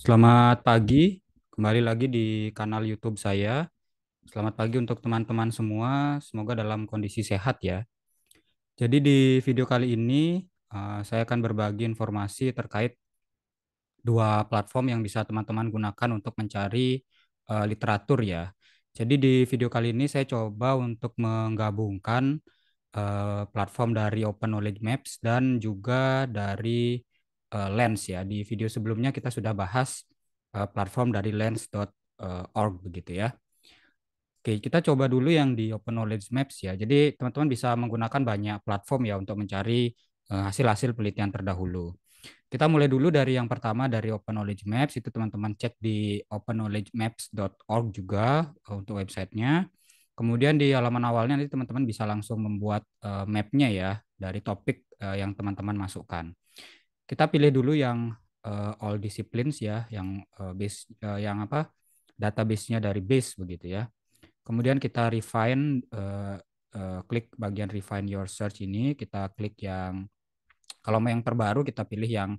Selamat pagi, kembali lagi di kanal YouTube saya. Selamat pagi untuk teman-teman semua, semoga dalam kondisi sehat ya. Jadi di video kali ini eh, saya akan berbagi informasi terkait dua platform yang bisa teman-teman gunakan untuk mencari eh, literatur ya. Jadi di video kali ini saya coba untuk menggabungkan eh, platform dari Open Knowledge Maps dan juga dari uh, Lens ya. Di video sebelumnya kita sudah bahas uh, platform dari lens.org begitu ya. Oke, kita coba dulu yang di Open Knowledge Maps ya. Jadi teman-teman bisa menggunakan banyak platform ya untuk mencari eh, hasil-hasil uh, penelitian terdahulu. Kita mulai dulu dari yang pertama dari Open Knowledge Maps itu teman-teman cek di openknowledgemaps.org juga uh, untuk websitenya. Kemudian di halaman awalnya nanti teman-teman bisa langsung membuat mapnya ya dari topik yang teman-teman masukkan kita pilih dulu yang uh, all disciplines ya, yang uh, base uh, yang apa database-nya dari base begitu ya. Kemudian kita refine uh, uh, klik bagian refine your search ini, kita klik yang kalau mau yang terbaru kita pilih yang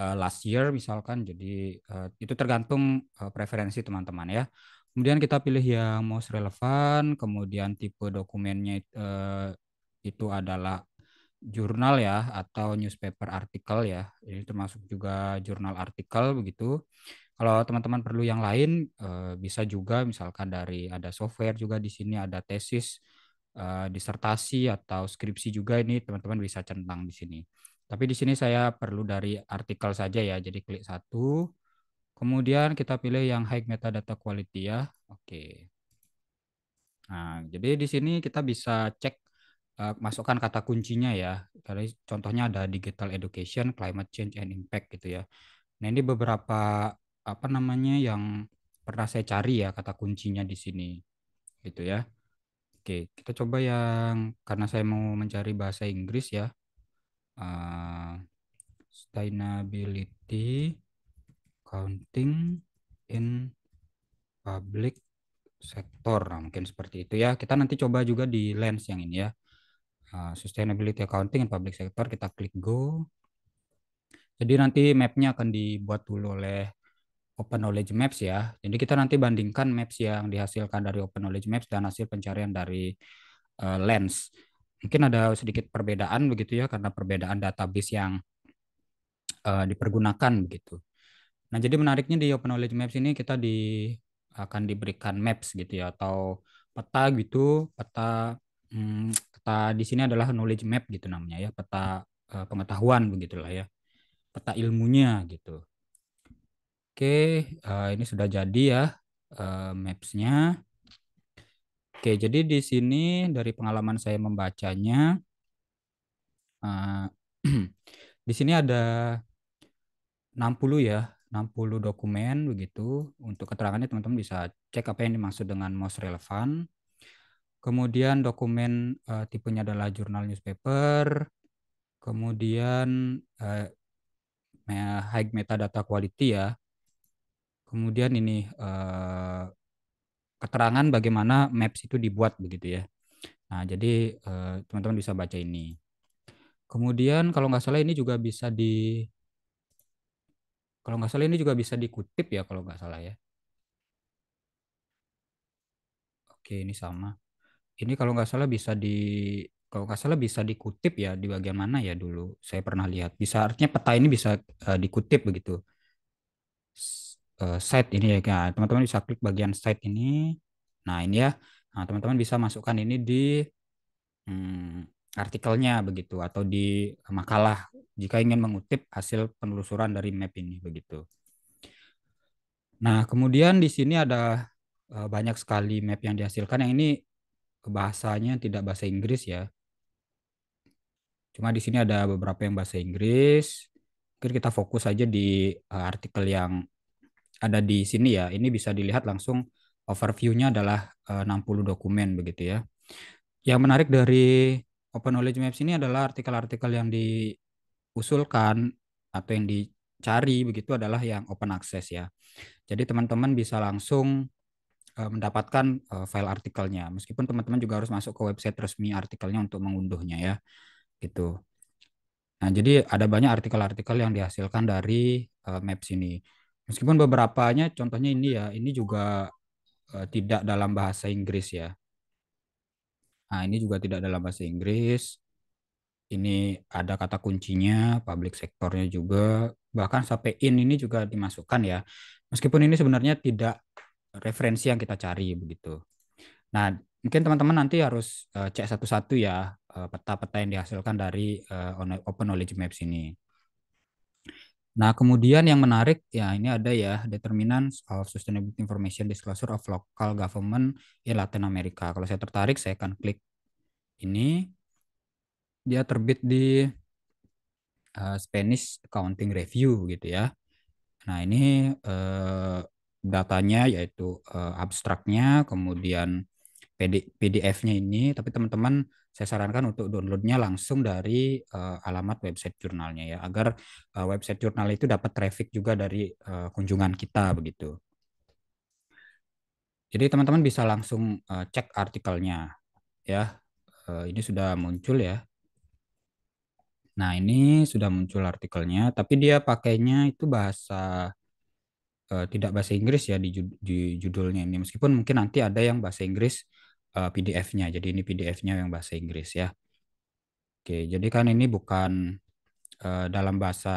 uh, last year misalkan. Jadi uh, itu tergantung uh, preferensi teman-teman ya. Kemudian kita pilih yang most relevant kemudian tipe dokumennya uh, itu adalah jurnal ya atau newspaper artikel ya. ini termasuk juga jurnal artikel begitu. Kalau teman-teman perlu yang lain eh, bisa juga misalkan dari ada software juga di sini ada tesis, eh, disertasi atau skripsi juga ini teman-teman bisa centang di sini. Tapi di sini saya perlu dari artikel saja ya. Jadi klik satu. Kemudian kita pilih yang high metadata quality ya. Oke. Nah, jadi di sini kita bisa cek Eh, masukkan kata kuncinya ya. Kali contohnya ada digital education, climate change and impact gitu ya. Nah, ini beberapa apa namanya yang pernah saya cari ya kata kuncinya di sini. Gitu ya. Oke, kita coba yang karena saya mau mencari bahasa Inggris ya. Uh, sustainability counting in public sector nah, mungkin seperti itu ya. Kita nanti coba juga di lens yang ini ya. Nah, sustainability Accounting in Public Sector, kita klik go. Jadi nanti mapnya akan dibuat dulu oleh Open Knowledge Maps ya. Jadi kita nanti bandingkan maps yang dihasilkan dari Open Knowledge Maps dan hasil pencarian dari uh, Lens. Mungkin ada sedikit perbedaan begitu ya karena perbedaan database yang uh, dipergunakan begitu. Nah, jadi menariknya di Open Knowledge Maps ini kita di akan diberikan maps gitu ya atau peta gitu, peta hmm, peta di sini adalah knowledge map gitu namanya ya, peta eh, pengetahuan begitulah ya, peta ilmunya gitu. Oke, eh, ini sudah jadi ya uh, mapsnya. Oke, jadi di sini dari pengalaman saya membacanya, di sini ada 60 ya, 60 dokumen begitu. Untuk keterangannya teman-teman bisa cek apa yang dimaksud dengan most relevant. Kemudian dokumen uh, tipenya adalah jurnal newspaper. Kemudian uh, high metadata quality ya. Kemudian ini uh, keterangan bagaimana maps itu dibuat begitu ya. Nah, jadi teman-teman uh, bisa baca ini. Kemudian kalau nggak salah ini juga bisa di kalau nggak salah ini juga bisa dikutip ya kalau nggak salah ya. Oke, ini sama ini kalau nggak salah bisa di kalau nggak salah bisa dikutip ya di bagaimana ya dulu saya pernah lihat bisa artinya peta ini bisa uh, dikutip begitu uh, site ini ya nah, teman-teman bisa klik bagian site ini nah ini ya teman nah, teman-teman bisa masukkan ini di hmm, artikelnya begitu atau di makalah jika ingin mengutip hasil penelusuran dari map ini begitu nah kemudian di sini ada eh, banyak sekali map yang dihasilkan yang ini bahasanya tidak bahasa Inggris ya. Cuma di sini ada beberapa yang bahasa Inggris. Mungkin kita fokus aja di eh, artikel yang ada di sini ya. Ini bisa dilihat langsung overview-nya adalah 60 eh, dokumen begitu ya. Yang menarik dari Open Knowledge Maps ini adalah artikel-artikel yang diusulkan atau yang dicari begitu adalah yang open access ya. Jadi teman-teman bisa langsung Eh, mendapatkan eh, file artikelnya. Meskipun teman-teman juga harus masuk ke website resmi artikelnya untuk mengunduhnya ya. Gitu. Nah, jadi ada banyak artikel-artikel yang dihasilkan dari uh, Maps ini. Meskipun beberapanya contohnya ini ya, ini juga uh, tidak dalam bahasa Inggris ya. Nah, ini juga tidak dalam bahasa Inggris. Ini ada kata kuncinya, public sektornya juga, bahkan sampai in ini juga dimasukkan ya. Meskipun ini sebenarnya tidak referensi yang kita cari begitu. Nah, mungkin teman-teman nanti harus uh, cek satu-satu ya eh, peta-peta uh, yang dihasilkan dari uh, Open Knowledge Maps ini. Nah, kemudian yang menarik ya ini ada ya determinants of sustainable information disclosure of local government in Latin America. Kalau saya tertarik saya akan klik ini. Dia terbit di uh, Spanish Accounting Review gitu ya. Nah, ini uh, datanya yaitu uh, abstraknya, kemudian PDF-nya ini. Tapi teman-teman saya sarankan untuk downloadnya langsung dari uh, alamat website jurnalnya ya, agar uh, website jurnal itu dapat traffic juga dari uh, kunjungan kita begitu. Jadi teman-teman bisa langsung uh, cek artikelnya ya. Uh, ini sudah muncul ya. Nah, ini sudah muncul artikelnya, tapi dia pakainya itu bahasa Eh, tidak bahasa Inggris ya di, di judulnya ini meskipun mungkin nanti ada yang bahasa Inggris uh, eh, PDF-nya. Jadi ini PDF-nya yang bahasa Inggris ya. Oke, jadi kan ini bukan uh, dalam bahasa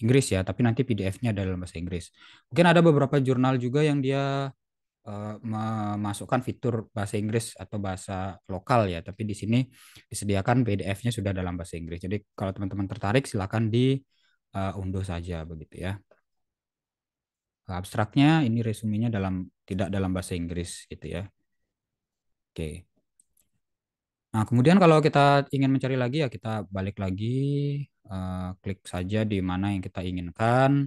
Inggris ya, tapi nanti PDF-nya dalam bahasa Inggris. Mungkin ada beberapa jurnal juga yang dia uh, memasukkan fitur bahasa Inggris atau bahasa lokal ya, tapi di sini disediakan PDF-nya sudah dalam bahasa Inggris. Jadi kalau teman-teman tertarik silakan diunduh uh, saja begitu ya abstraknya ini resumenya dalam tidak dalam bahasa Inggris gitu ya. Oke. Nah, kemudian kalau kita ingin mencari lagi ya kita balik lagi uh, klik saja di mana yang kita inginkan.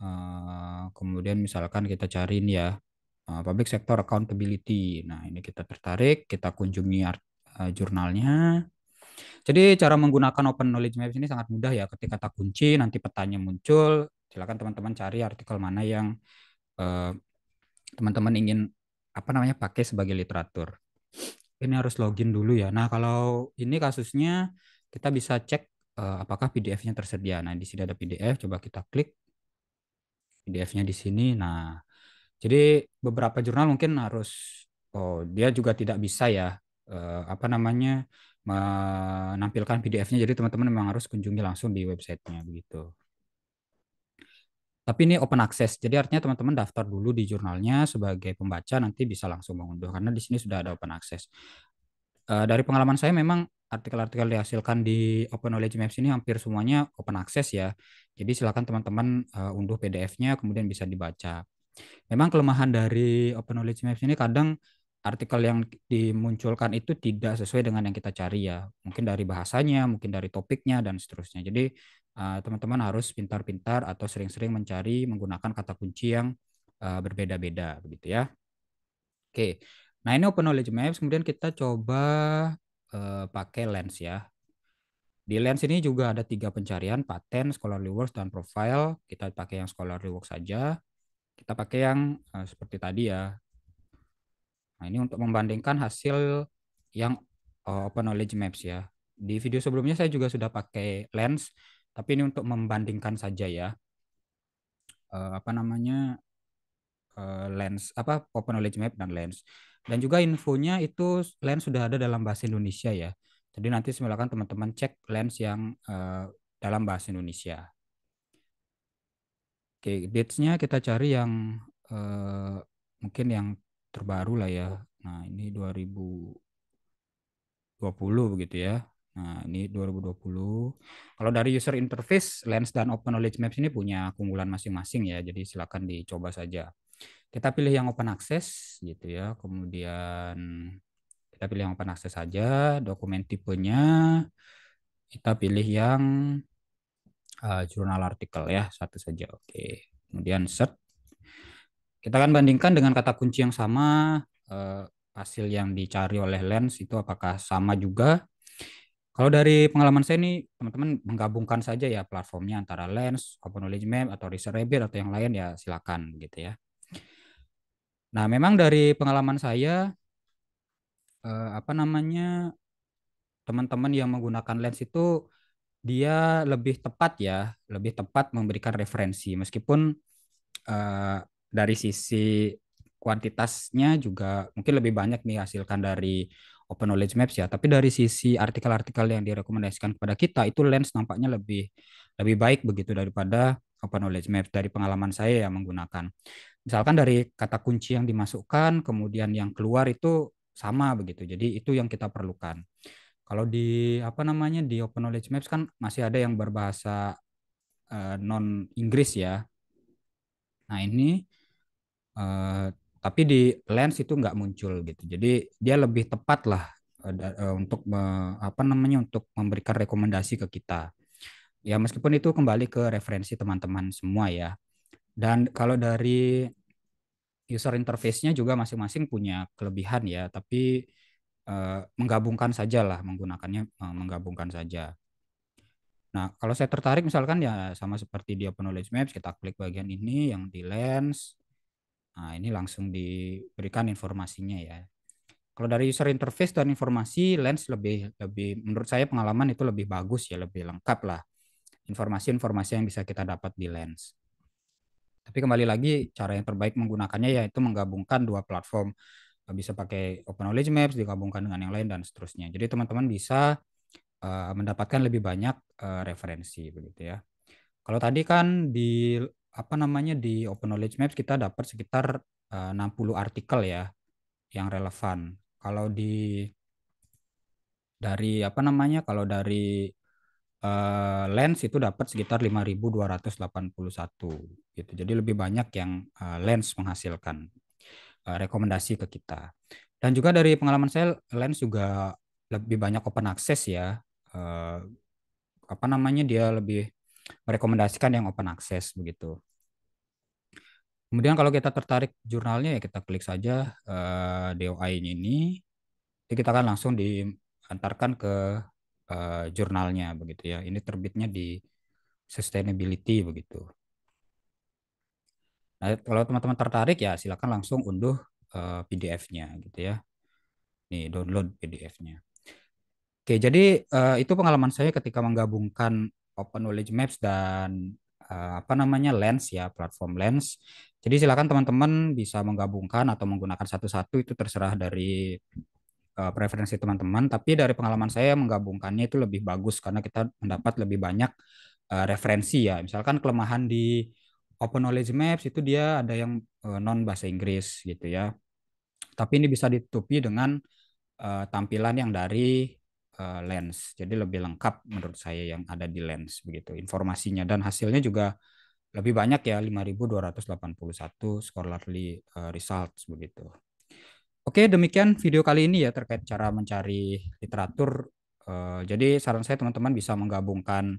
Uh, kemudian misalkan kita cari ini ya uh, public sector accountability. Nah, ini kita tertarik, kita kunjungi art, uh, jurnalnya. Jadi cara menggunakan Open Knowledge Maps ini sangat mudah ya. Ketika kata kunci nanti petanya muncul, Silakan teman-teman cari artikel mana yang eh, teman-teman uh, ingin apa namanya pakai sebagai literatur. Ini harus login dulu ya. Nah, kalau ini kasusnya kita bisa cek uh, apakah PDF-nya tersedia. Nah, di sini ada PDF, coba kita klik PDF-nya di sini. Nah, jadi beberapa jurnal mungkin harus oh, dia juga tidak bisa ya uh, apa namanya menampilkan PDF-nya. Jadi teman-teman memang harus kunjungi langsung di websitenya begitu. Tapi ini open access, jadi artinya teman-teman daftar dulu di jurnalnya sebagai pembaca, nanti bisa langsung mengunduh karena di sini sudah ada open access. Uh, dari pengalaman saya memang artikel-artikel dihasilkan di Open Knowledge Maps ini hampir semuanya open access ya. Jadi silakan teman-teman uh, unduh PDF-nya kemudian bisa dibaca. Memang kelemahan dari Open Knowledge Maps ini kadang artikel yang dimunculkan itu tidak sesuai dengan yang kita cari ya. Mungkin dari bahasanya, mungkin dari topiknya dan seterusnya. Jadi eh, teman-teman harus pintar-pintar atau sering-sering mencari menggunakan kata kunci yang eh, berbeda-beda begitu ya. Oke. Nah, ini Open Knowledge Maps kemudian kita coba eh, pakai lens ya. Di lens ini juga ada tiga pencarian, paten, scholarly works, dan profile. Kita pakai yang scholarly works saja. Kita pakai yang seperti tadi ya, Nah, ini untuk membandingkan hasil yang uh, eh, Open Knowledge Maps ya. Di video sebelumnya saya juga sudah pakai lens, tapi ini untuk membandingkan saja ya. Uh, apa namanya? Uh, lens apa Open Knowledge Map dan lens. Dan juga infonya itu lens sudah ada dalam bahasa Indonesia ya. Jadi nanti silakan teman-teman cek lens yang uh, dalam bahasa Indonesia. Oke, dates-nya kita cari yang uh, mungkin yang terbaru lah ya. Nah, ini 2020 begitu ya. Nah, ini 2020. Kalau dari user interface, Lens dan Open Knowledge Maps ini punya keunggulan masing-masing ya. Jadi silakan dicoba saja. Kita pilih yang open access gitu ya. Kemudian kita pilih yang open access saja, dokumen tipenya kita pilih yang uh, jurnal artikel ya, satu saja. Oke. Kemudian search. Kita akan bandingkan dengan kata kunci yang sama, uh, hasil yang dicari oleh Lens itu apakah sama juga. Kalau dari pengalaman saya nih, teman-teman menggabungkan saja ya platformnya antara Lens, Open Knowledge Map, atau Research Rabbit, atau yang lain ya silakan gitu ya. Nah, memang dari pengalaman saya, uh, apa namanya, teman-teman yang menggunakan Lens itu dia lebih tepat ya, lebih tepat memberikan referensi meskipun uh, dari sisi kuantitasnya juga mungkin lebih banyak nih hasilkan dari Open Knowledge Maps ya. Tapi dari sisi artikel-artikel yang direkomendasikan kepada kita itu Lens nampaknya lebih lebih baik begitu daripada Open Knowledge Maps dari pengalaman saya yang menggunakan. Misalkan dari kata kunci yang dimasukkan kemudian yang keluar itu sama begitu. Jadi itu yang kita perlukan. Kalau di apa namanya di Open Knowledge Maps kan masih ada yang berbahasa uh, eh, non Inggris ya. Nah, ini Eh, tapi di lens itu nggak muncul gitu jadi dia lebih tepat lah eh, eh, untuk apa namanya untuk memberikan rekomendasi ke kita ya meskipun itu kembali ke referensi teman-teman semua ya dan kalau dari user interface-nya juga masing-masing punya kelebihan ya tapi menggabungkan menggabungkan lah menggunakannya eh, menggabungkan saja Nah, kalau saya tertarik misalkan ya sama seperti di Open Knowledge maps, kita klik bagian ini yang di lens. Nah, ini langsung diberikan informasinya ya. Kalau dari user interface dan informasi, Lens lebih lebih menurut saya pengalaman itu lebih bagus ya, lebih lengkap lah informasi-informasi yang bisa kita dapat di Lens. Tapi kembali lagi cara yang terbaik menggunakannya yaitu menggabungkan dua platform. Bisa pakai Open Knowledge Maps digabungkan dengan yang lain dan seterusnya. Jadi teman-teman bisa uh, mendapatkan lebih banyak uh, referensi begitu ya. Kalau tadi kan di apa namanya di Open Knowledge Maps kita dapat sekitar eh, uh, 60 artikel ya yang relevan. Kalau di dari apa namanya kalau dari uh, lens itu dapat sekitar 5.281 gitu. Jadi lebih banyak yang uh, lens menghasilkan uh, rekomendasi ke kita. Dan juga dari pengalaman saya lens juga lebih banyak open access ya. Uh, apa namanya dia lebih merekomendasikan yang open access begitu. Kemudian kalau kita tertarik jurnalnya ya kita klik saja uh, eh, DOI ini, jadi kita akan langsung diantarkan ke uh, jurnalnya begitu ya. Ini terbitnya di sustainability begitu. Nah, kalau teman-teman tertarik ya silakan langsung unduh uh, eh, PDF-nya gitu ya. Nih download PDF-nya. Oke, jadi uh, itu pengalaman saya ketika menggabungkan Open Knowledge Maps dan uh, apa namanya Lens ya, platform Lens. Jadi silakan teman-teman bisa menggabungkan atau menggunakan satu-satu itu terserah dari uh, preferensi teman-teman. Tapi dari pengalaman saya menggabungkannya itu lebih bagus karena kita mendapat lebih banyak uh, referensi ya. Misalkan kelemahan di Open Knowledge Maps itu dia ada yang uh, non bahasa Inggris gitu ya. Tapi ini bisa ditutupi dengan uh, tampilan yang dari uh, lens. Jadi lebih lengkap menurut saya yang ada di lens begitu informasinya dan hasilnya juga lebih banyak ya 5281 scholarly uh, results begitu. Oke, demikian video kali ini ya terkait cara mencari literatur. Uh, jadi saran saya teman-teman bisa menggabungkan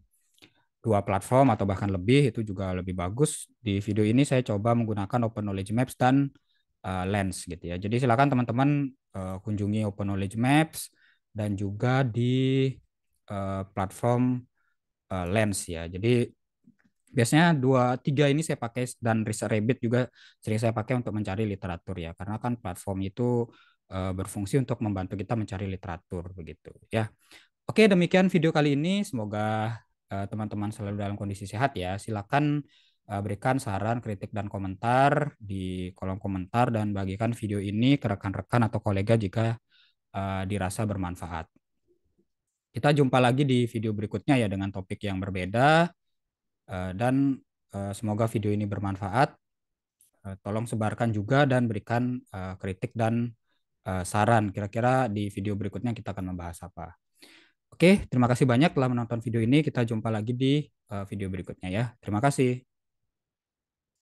dua platform atau bahkan lebih itu juga lebih bagus. Di video ini saya coba menggunakan Open Knowledge Maps dan eh, Lens gitu ya. Jadi silakan teman-teman kunjungi Open Knowledge Maps dan juga di uh, platform uh, Lens ya. Jadi biasanya dua tiga ini saya pakai dan Research juga sering saya pakai untuk mencari literatur ya karena kan platform itu uh, berfungsi untuk membantu kita mencari literatur begitu ya. Oke, demikian video kali ini. Semoga teman-teman uh, selalu dalam kondisi sehat ya. Silakan berikan saran, kritik dan komentar di kolom komentar dan bagikan video ini ke rekan-rekan atau kolega jika Eh, dirasa bermanfaat. Kita jumpa lagi di video berikutnya ya dengan topik yang berbeda eh, dan eh, semoga video ini bermanfaat. tolong sebarkan juga dan berikan kritik dan saran. Kira-kira di video berikutnya kita akan membahas apa. Oke, terima kasih banyak telah menonton video ini. Kita jumpa lagi di video berikutnya ya. Terima kasih.